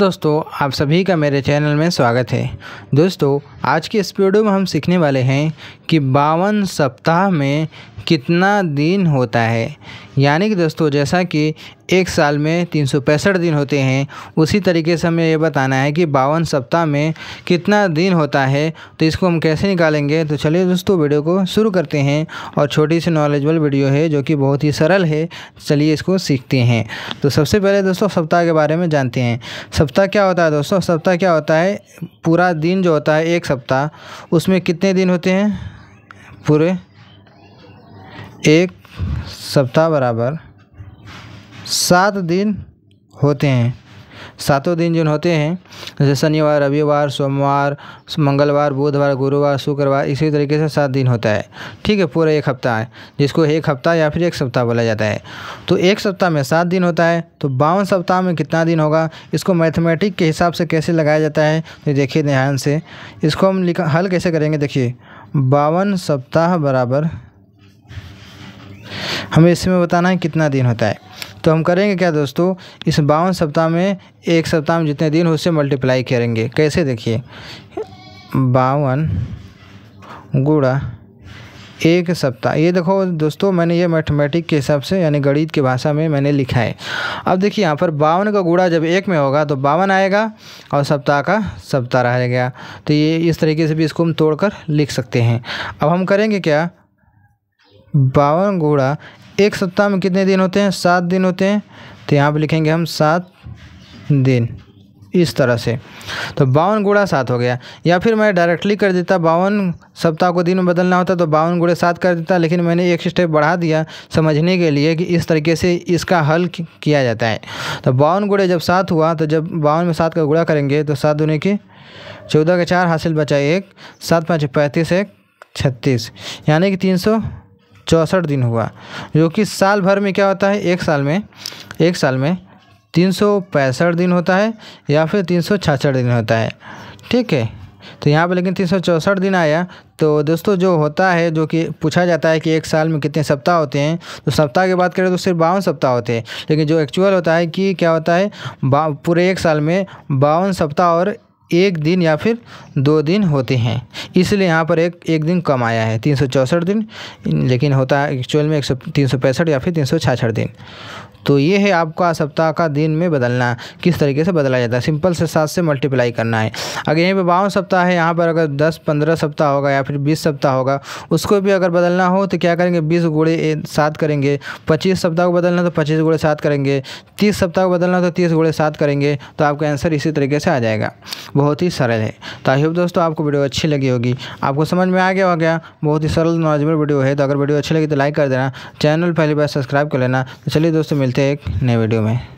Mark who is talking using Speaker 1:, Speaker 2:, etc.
Speaker 1: दोस्तों आप सभी का मेरे चैनल में स्वागत है दोस्तों आज की इस वीडियो में हम सीखने वाले हैं कि बावन सप्ताह में कितना दिन होता है यानी कि दोस्तों जैसा कि एक साल में तीन दिन होते हैं उसी तरीके से हमें ये बताना है कि बावन सप्ताह में कितना दिन होता है तो इसको हम कैसे निकालेंगे तो चलिए दोस्तों वीडियो को शुरू करते हैं और छोटी सी नॉलेजबल वीडियो है जो कि बहुत ही सरल है चलिए इसको सीखते हैं तो सबसे पहले दोस्तों सप्ताह के बारे में जानते हैं सप्ताह क्या होता है दोस्तों सप्ताह क्या होता है पूरा दिन जो होता है एक सप्ताह उसमें कितने दिन होते हैं पूरे एक सप्ताह बराबर सात दिन होते हैं सातों दिन जो होते हैं जैसे शनिवार रविवार सोमवार मंगलवार बुधवार गुरुवार शुक्रवार इसी तरीके से सात दिन होता है ठीक है पूरा एक हफ्ता है जिसको एक हफ्ता या फिर एक सप्ताह बोला जाता है तो एक सप्ताह में सात दिन होता है तो बावन सप्ताह में कितना दिन होगा इसको मैथमेटिक के हिसाब से कैसे लगाया जाता है तो देखिए ध्यान से इसको हम लिखा हल कैसे करेंगे देखिए बावन सप्ताह बराबर हमें इसमें बताना है कितना दिन होता है तो हम करेंगे क्या दोस्तों इस बावन सप्ताह में एक सप्ताह में जितने दिन उससे मल्टीप्लाई करेंगे कैसे देखिए बावन गुड़ा एक सप्ताह ये देखो दोस्तों मैंने ये मैथमेटिक के हिसाब से यानी गणित की भाषा में मैंने लिखा है अब देखिए यहाँ पर बावन का गुड़ा जब एक में होगा तो बावन आएगा और सप्ताह का सप्ताह रह गया तो ये इस तरीके से भी इसको हम तोड़कर लिख सकते हैं अब हम करेंगे क्या बावन गुड़ा एक सप्ताह में कितने दिन होते हैं सात दिन होते हैं तो यहाँ पर लिखेंगे हम सात दिन इस तरह से तो बावन गुड़ा सात हो गया या फिर मैं डायरेक्टली कर देता बावन सप्ताह को दिन में बदलना होता तो बावन गुड़े सात कर देता लेकिन मैंने एक स्टेप बढ़ा दिया समझने के लिए कि इस तरीके से इसका हल किया जाता है तो बावन गुड़े जब सात हुआ तो जब बावन में सात का गुड़ा करेंगे तो सात दुनिया की चौदह का चार हासिल बचा एक सात पाँच पैंतीस एक छत्तीस यानी कि तीन सौ चौंसठ दिन हुआ जो कि साल भर में क्या होता है एक साल में एक साल में तीन सौ पैंसठ दिन होता है या फिर तीन सौ छाछठ दिन होता है ठीक है तो यहाँ पर लेकिन तीन सौ चौंसठ दिन आया तो दोस्तों जो होता है जो कि पूछा जाता है कि एक साल में कितने सप्ताह होते हैं तो सप्ताह की बात करें तो सिर्फ बावन सप्ताह होते हैं लेकिन जो एक्चुअल होता है कि क्या होता है पूरे एक साल में बावन सप्ताह और एक दिन या फिर दो दिन होते हैं इसलिए यहाँ पर एक एक दिन कम आया है तीन दिन लेकिन होता है एक्चुअल में एक सौ तीन सौ पैंसठ या फिर तीन सौ छाछठ दिन तो ये है आपका सप्ताह का दिन में बदलना किस तरीके से बदला जाता है सिंपल से सात से मल्टीप्लाई करना है अगर यहीं पर बावन सप्ताह है यहाँ पर अगर दस पंद्रह सप्ताह होगा या फिर बीस सप्ताह होगा उसको भी अगर बदलना हो तो क्या करेंगे बीस गुड़े सात करेंगे पच्चीस सप्ताह को बदलना तो पच्चीस गुड़े सात करेंगे तीस सप्ताह को बदलना तो तीस गुड़े सात करेंगे तो आपका आंसर इसी तरीके से आ जाएगा बहुत ही सरल है तो आई होप दोस्तों आपको वीडियो अच्छी लगी होगी आपको समझ में आ गया हो गया बहुत ही सरल नॉलेजबल वीडियो है तो अगर वीडियो अच्छी लगी तो लाइक कर देना चैनल पहली बार सब्सक्राइब कर लेना तो चलिए दोस्तों मिलते हैं एक नए वीडियो में